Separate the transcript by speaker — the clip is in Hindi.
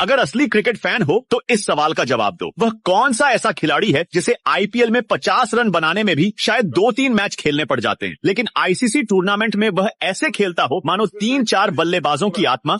Speaker 1: अगर असली क्रिकेट फैन हो तो इस सवाल का जवाब दो वह कौन सा ऐसा खिलाड़ी है जिसे आईपीएल में 50 रन बनाने में भी शायद दो तीन मैच खेलने पड़ जाते हैं लेकिन आईसीसी टूर्नामेंट में वह ऐसे खेलता हो मानो तीन चार बल्लेबाजों की आत्मा